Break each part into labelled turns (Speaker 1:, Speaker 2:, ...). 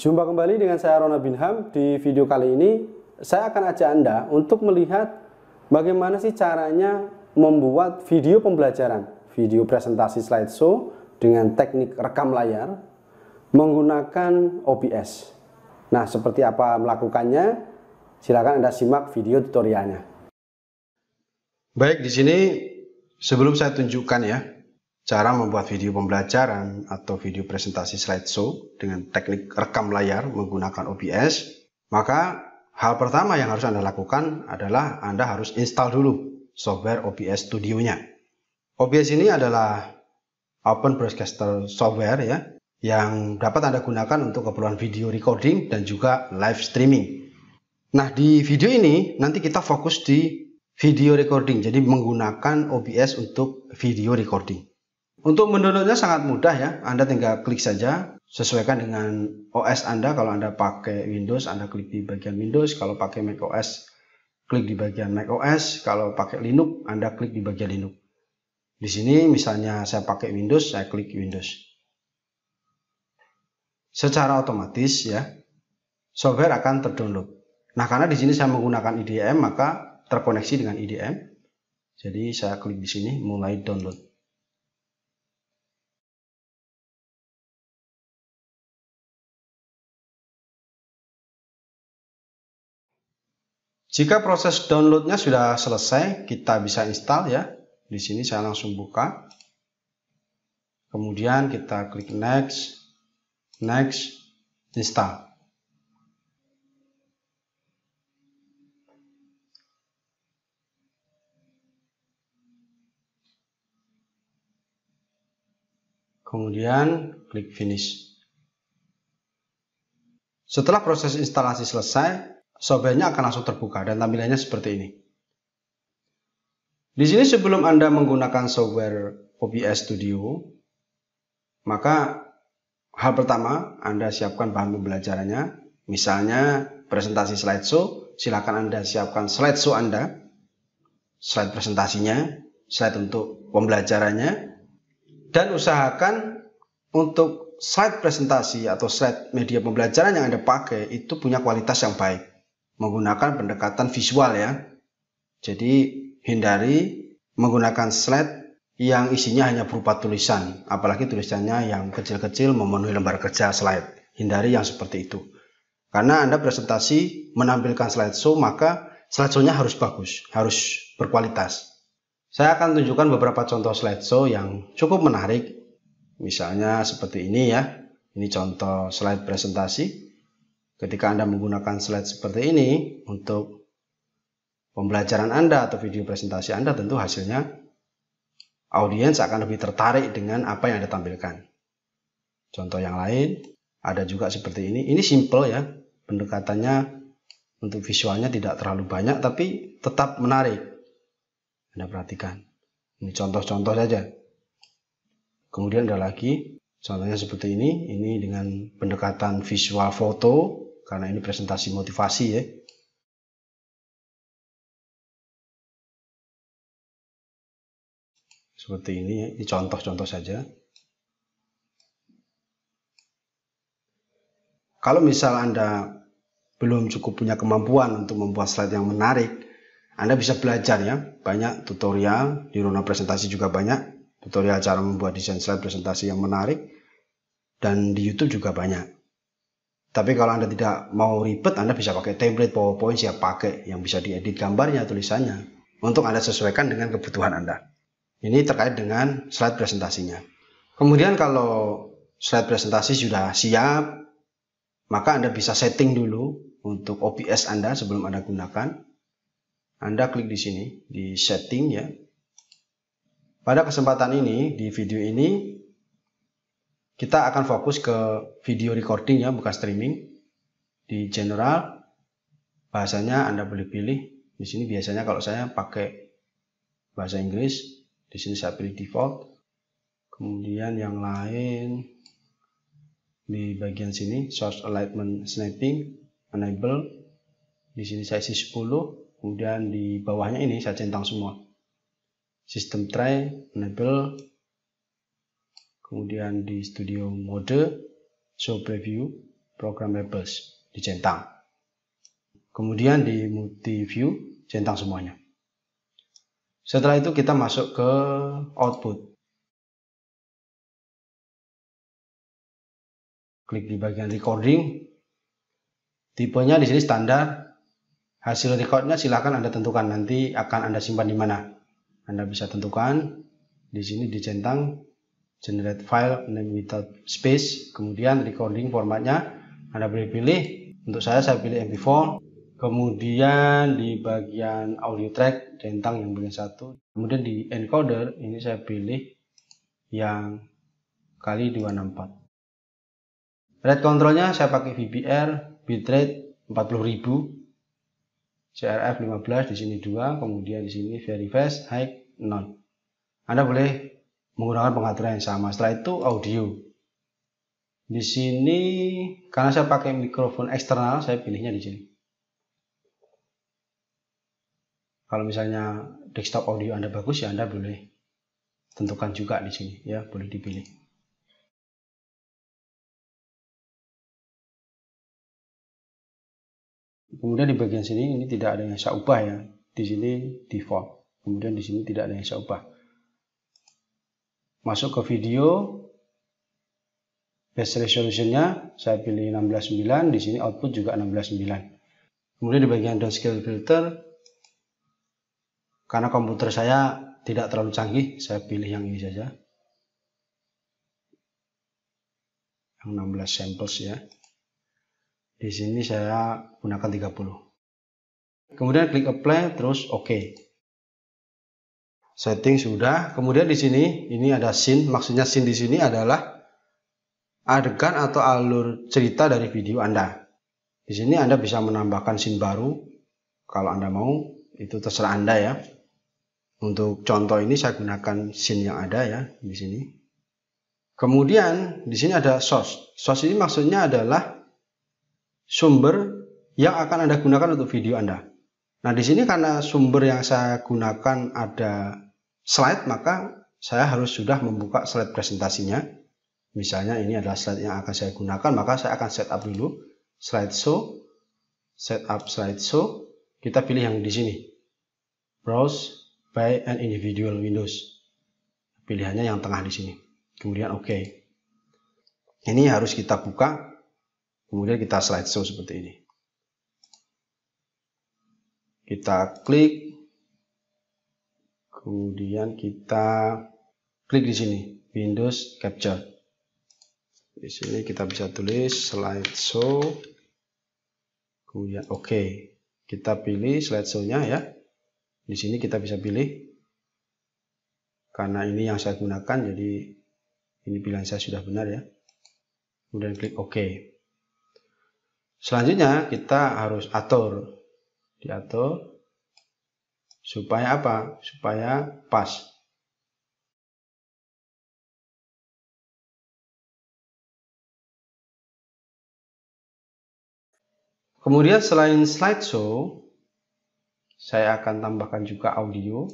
Speaker 1: Jumpa kembali dengan saya Rona Binham. Di video kali ini, saya akan ajak Anda untuk melihat bagaimana sih caranya membuat video pembelajaran, video presentasi slideshow dengan teknik rekam layar menggunakan OBS. Nah, seperti apa melakukannya? Silakan Anda simak video tutorialnya. Baik, di sini sebelum saya tunjukkan ya, Cara membuat video pembelajaran atau video presentasi slideshow dengan teknik rekam layar menggunakan OBS, maka hal pertama yang harus Anda lakukan adalah Anda harus install dulu software OBS Studio-nya. OBS ini adalah Open Broadcaster Software ya, yang dapat Anda gunakan untuk keperluan video recording dan juga live streaming. Nah, di video ini nanti kita fokus di video recording, jadi menggunakan OBS untuk video recording. Untuk mendownloadnya sangat mudah ya, Anda tinggal klik saja, sesuaikan dengan OS Anda. Kalau Anda pakai Windows, Anda klik di bagian Windows. Kalau pakai Mac OS, klik di bagian Mac OS. Kalau pakai Linux, Anda klik di bagian Linux. Di sini misalnya saya pakai Windows, saya klik Windows. Secara otomatis ya, software akan terdownload. Nah karena di sini saya menggunakan IDM, maka terkoneksi dengan IDM. Jadi saya klik di sini, mulai download. Jika proses downloadnya sudah selesai, kita bisa install ya. Di sini saya langsung buka. Kemudian kita klik next, next, install. kemudian klik finish. Setelah proses instalasi selesai, sobeknya akan langsung terbuka dan tampilannya seperti ini. Di sini sebelum Anda menggunakan software OBS Studio, maka hal pertama Anda siapkan bahan pembelajarannya. Misalnya presentasi slideshow, silakan Anda siapkan slideshow Anda, slide presentasinya, slide untuk pembelajarannya, dan usahakan untuk slide presentasi atau slide media pembelajaran yang Anda pakai itu punya kualitas yang baik menggunakan pendekatan visual ya. Jadi hindari menggunakan slide yang isinya hanya berupa tulisan, apalagi tulisannya yang kecil-kecil memenuhi lembar kerja slide. Hindari yang seperti itu. Karena Anda presentasi menampilkan slide show maka slide show nya harus bagus, harus berkualitas. Saya akan tunjukkan beberapa contoh slide show yang cukup menarik. Misalnya seperti ini ya. Ini contoh slide presentasi. Ketika Anda menggunakan slide seperti ini untuk pembelajaran Anda atau video presentasi Anda, tentu hasilnya audiens akan lebih tertarik dengan apa yang Anda tampilkan. Contoh yang lain, ada juga seperti ini. Ini simple ya, pendekatannya untuk visualnya tidak terlalu banyak, tapi tetap menarik. Anda perhatikan. Ini contoh-contoh saja. Kemudian ada lagi, contohnya seperti ini. Ini dengan pendekatan visual foto, karena ini presentasi motivasi ya. Seperti ini, ini contoh-contoh saja. Kalau misal Anda belum cukup punya kemampuan untuk membuat slide yang menarik, Anda bisa belajar ya, banyak tutorial, di Runa presentasi juga banyak tutorial cara membuat desain slide presentasi yang menarik, dan di YouTube juga banyak. Tapi kalau Anda tidak mau ribet, Anda bisa pakai template PowerPoint siap pakai yang bisa diedit gambarnya, tulisannya untuk Anda sesuaikan dengan kebutuhan Anda. Ini terkait dengan slide presentasinya. Kemudian kalau slide presentasi sudah siap, maka Anda bisa setting dulu untuk OBS Anda sebelum Anda gunakan. Anda klik di sini, di setting ya. Pada kesempatan ini, di video ini, kita akan fokus ke video recording ya, bukan streaming. Di general, bahasanya Anda boleh pilih. Di sini biasanya kalau saya pakai bahasa Inggris, di sini saya pilih default. Kemudian yang lain di bagian sini, source alignment snapping, enable. Di sini saya isi 10, kemudian di bawahnya ini saya centang semua. System try, enable, kemudian di studio mode, show preview, program labels dicentang. Kemudian di multi view centang semuanya. Setelah itu kita masuk ke output. Klik di bagian recording. Tipenya di sini standar. Hasil recordnya silahkan Anda tentukan nanti akan Anda simpan di mana. Anda bisa tentukan di sini dicentang generate file name without space, kemudian recording formatnya Anda boleh pilih. Untuk saya, saya pilih MP4. Kemudian di bagian audio track, centang yang bagian satu. Kemudian di encoder, ini saya pilih yang kali 264. Rate controlnya saya pakai VBR, bitrate 40.000, CRF 15, di sini 2, kemudian di sini very fast, high, none. Anda boleh menggunakan pengaturan yang sama. Setelah itu audio. Di sini karena saya pakai mikrofon eksternal, saya pilihnya di sini. Kalau misalnya desktop audio Anda bagus ya Anda boleh tentukan juga di sini ya, boleh dipilih.
Speaker 2: Kemudian di bagian sini ini tidak
Speaker 1: ada yang saya ubah ya. Di sini default. Kemudian di sini tidak ada yang saya ubah masuk ke video best resolutionnya saya pilih 169 di sini output juga 169 kemudian di bagian downscale filter karena komputer saya tidak terlalu canggih saya pilih yang ini saja yang 16 samples ya di sini saya gunakan 30 kemudian klik apply terus oke okay setting sudah. Kemudian di sini ini ada scene, maksudnya scene di sini adalah adegan atau alur cerita dari video Anda. Di sini Anda bisa menambahkan scene baru kalau Anda mau, itu terserah Anda ya. Untuk contoh ini saya gunakan scene yang ada ya di sini. Kemudian di sini ada source. Source ini maksudnya adalah sumber yang akan Anda gunakan untuk video Anda. Nah, di sini karena sumber yang saya gunakan ada slide maka saya harus sudah membuka slide presentasinya. Misalnya ini adalah slide yang akan saya gunakan, maka saya akan set up dulu slide show. Set up slide show. Kita pilih yang di sini. Browse by an individual windows. Pilihannya yang tengah di sini. Kemudian oke. Okay. Ini harus kita buka. Kemudian kita slide show seperti ini. Kita klik Kemudian kita klik di sini Windows Capture. Di sini kita bisa tulis slide show. Kemudian oke. Okay. Kita pilih slideshow-nya ya. Di sini kita bisa pilih karena ini yang saya gunakan jadi ini pilihan saya sudah benar ya. Kemudian klik OK. Selanjutnya kita harus atur. Diatur Supaya apa? Supaya pas. Kemudian selain slideshow, saya akan tambahkan juga audio.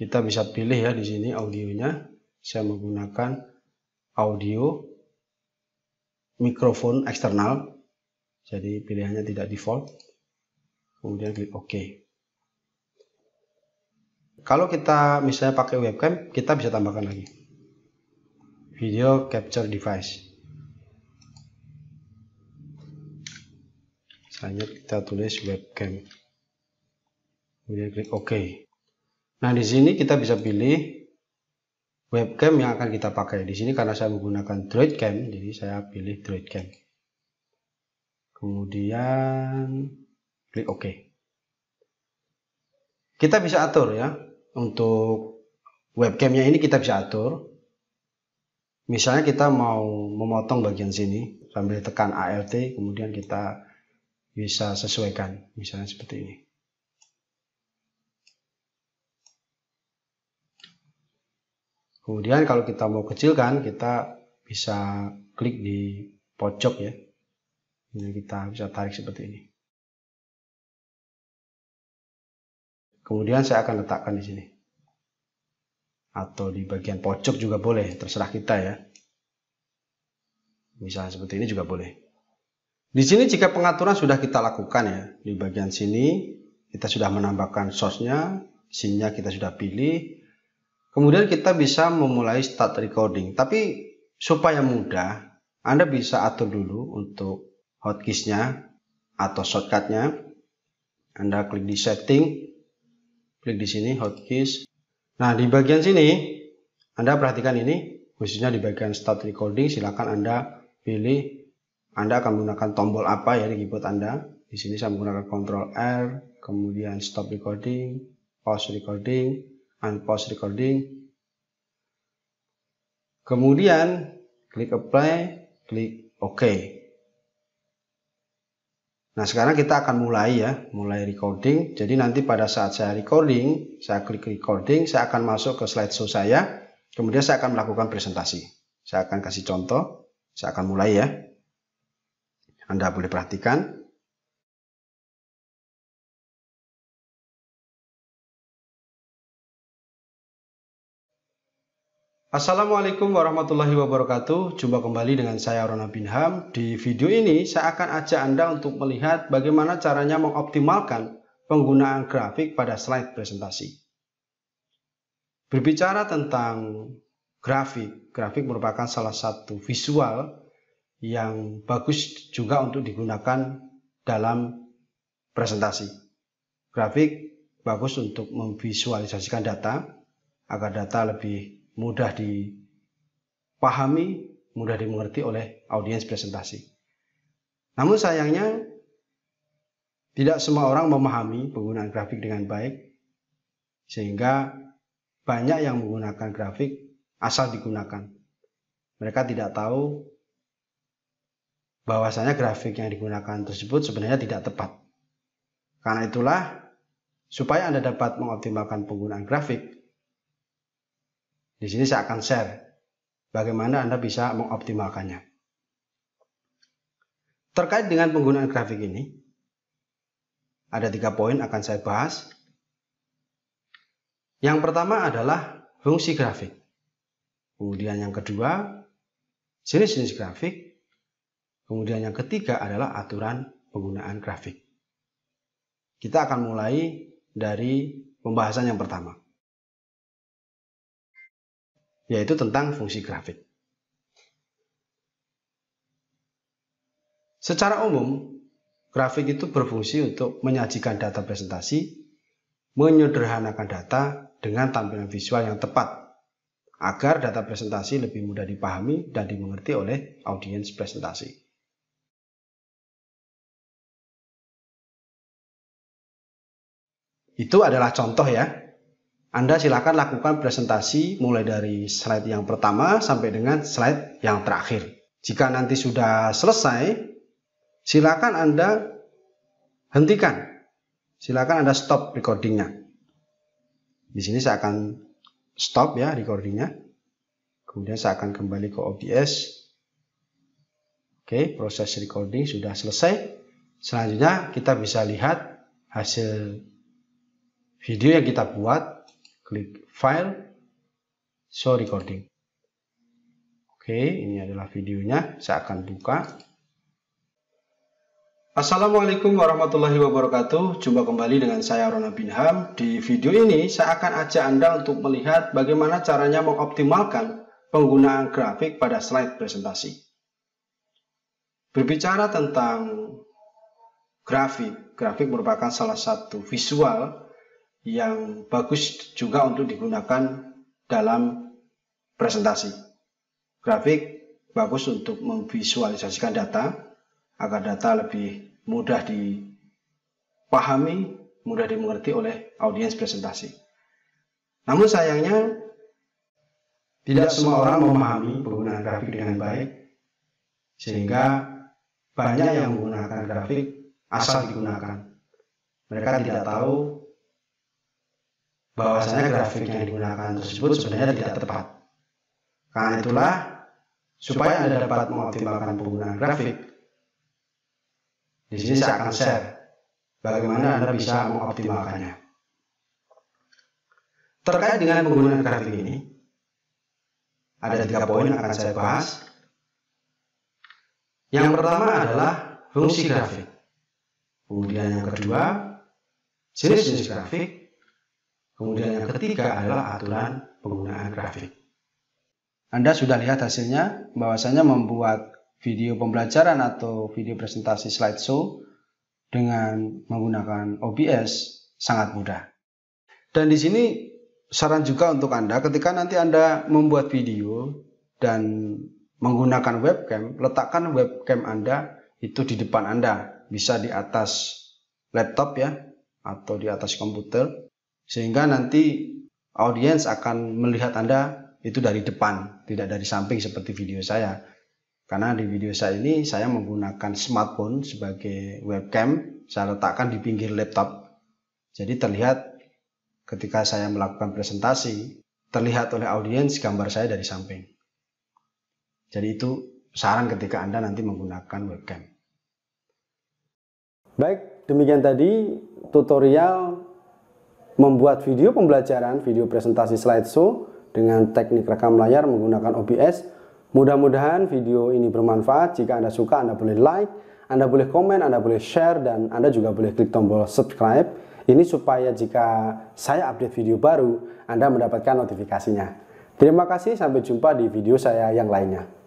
Speaker 1: Kita bisa pilih ya di sini audionya. Saya menggunakan audio mikrofon eksternal. Jadi pilihannya tidak default. Kemudian klik OK. Kalau kita misalnya pakai webcam, kita bisa tambahkan lagi. Video capture device. Selanjutnya kita tulis webcam. Kemudian klik OK. Nah, di sini kita bisa pilih webcam yang akan kita pakai. Di sini karena saya menggunakan Droid Cam, jadi saya pilih Droid Cam. Kemudian klik OK. Kita bisa atur ya untuk webcamnya ini kita bisa atur. Misalnya kita mau memotong bagian sini sambil tekan ALT, kemudian kita bisa sesuaikan, misalnya seperti ini. Kemudian kalau kita mau kecilkan, kita bisa klik di pojok ya. Ini kita bisa
Speaker 2: tarik seperti ini. Kemudian saya
Speaker 1: akan letakkan di sini. Atau di bagian pojok juga boleh, terserah kita ya. Misalnya seperti ini juga boleh. Di sini jika pengaturan sudah kita lakukan ya, di bagian sini kita sudah menambahkan source-nya, kita sudah pilih, Kemudian kita bisa memulai start recording. Tapi supaya mudah, Anda bisa atur dulu untuk hotkeysnya atau shortcutnya. Anda klik di setting, klik di sini hotkeys. Nah, di bagian sini, Anda perhatikan ini, khususnya di bagian start recording, silakan Anda pilih Anda akan menggunakan tombol apa ya di keyboard Anda. Di sini saya menggunakan Ctrl R, kemudian stop recording, pause recording, unpause recording. Kemudian klik apply, klik OK. Nah sekarang kita akan mulai ya, mulai recording. Jadi nanti pada saat saya recording, saya klik recording, saya akan masuk ke slide slideshow saya. Kemudian saya akan melakukan presentasi. Saya akan kasih contoh, saya akan mulai ya. Anda boleh perhatikan. Assalamualaikum warahmatullahi wabarakatuh Jumpa kembali dengan saya Rona Binham Di video ini saya akan ajak Anda untuk melihat bagaimana caranya mengoptimalkan penggunaan grafik pada slide presentasi Berbicara tentang grafik Grafik merupakan salah satu visual yang bagus juga untuk digunakan dalam presentasi Grafik bagus untuk memvisualisasikan data agar data lebih mudah dipahami, mudah dimengerti oleh audiens presentasi. Namun sayangnya tidak semua orang memahami penggunaan grafik dengan baik sehingga banyak yang menggunakan grafik asal digunakan. Mereka tidak tahu bahwasanya grafik yang digunakan tersebut sebenarnya tidak tepat. Karena itulah supaya Anda dapat mengoptimalkan penggunaan grafik, di sini saya akan share bagaimana Anda bisa mengoptimalkannya. Terkait dengan penggunaan grafik ini, ada tiga poin akan saya bahas. Yang pertama adalah fungsi grafik. Kemudian yang kedua, jenis-jenis grafik. Kemudian yang ketiga adalah aturan penggunaan grafik. Kita akan mulai dari pembahasan yang pertama yaitu tentang fungsi grafik. Secara umum, grafik itu berfungsi untuk menyajikan data presentasi, menyederhanakan data dengan tampilan visual yang tepat, agar data presentasi lebih mudah dipahami dan dimengerti oleh audiens presentasi. Itu adalah contoh ya anda silakan lakukan presentasi mulai dari slide yang pertama sampai dengan slide yang terakhir. Jika nanti sudah selesai, silakan Anda hentikan. Silakan Anda stop recordingnya. Di sini saya akan stop ya recordingnya. Kemudian saya akan kembali ke OBS. Oke, proses recording sudah selesai. Selanjutnya kita bisa lihat hasil video yang kita buat klik file show recording oke ini adalah videonya saya akan buka Assalamualaikum warahmatullahi wabarakatuh Jumpa kembali dengan saya Rona Binham Di video ini saya akan ajak Anda untuk melihat bagaimana caranya mengoptimalkan penggunaan grafik pada slide presentasi Berbicara tentang grafik, grafik merupakan salah satu visual yang bagus juga untuk digunakan dalam presentasi. Grafik bagus untuk memvisualisasikan data agar data lebih mudah dipahami, mudah dimengerti oleh audiens presentasi. Namun sayangnya tidak semua orang memahami penggunaan grafik dengan baik sehingga banyak yang menggunakan grafik asal digunakan. Mereka tidak tahu bahwasanya grafik yang digunakan tersebut sebenarnya tidak tepat. Karena itulah, supaya Anda dapat mengoptimalkan penggunaan grafik, di sini saya akan share bagaimana Anda bisa mengoptimalkannya. Terkait dengan penggunaan grafik ini, ada tiga poin yang akan saya bahas. Yang pertama adalah fungsi grafik. Kemudian yang kedua, jenis-jenis grafik. Kemudian yang ketiga adalah aturan penggunaan grafik. Anda sudah lihat hasilnya, bahwasanya membuat video pembelajaran atau video presentasi slideshow dengan menggunakan OBS sangat mudah. Dan di sini saran juga untuk Anda ketika nanti Anda membuat video dan menggunakan webcam, letakkan webcam Anda itu di depan Anda, bisa di atas laptop ya atau di atas komputer sehingga nanti audiens akan melihat Anda itu dari depan, tidak dari samping seperti video saya. Karena di video saya ini saya menggunakan smartphone sebagai webcam, saya letakkan di pinggir laptop. Jadi terlihat ketika saya melakukan presentasi, terlihat oleh audiens gambar saya dari samping. Jadi itu saran ketika Anda nanti menggunakan webcam. Baik, demikian tadi tutorial membuat video pembelajaran, video presentasi slideshow dengan teknik rekam layar menggunakan OBS. Mudah-mudahan video ini bermanfaat. Jika Anda suka, Anda boleh like, Anda boleh komen, Anda boleh share, dan Anda juga boleh klik tombol subscribe. Ini supaya jika saya update video baru, Anda mendapatkan notifikasinya. Terima kasih, sampai jumpa di video saya yang
Speaker 2: lainnya.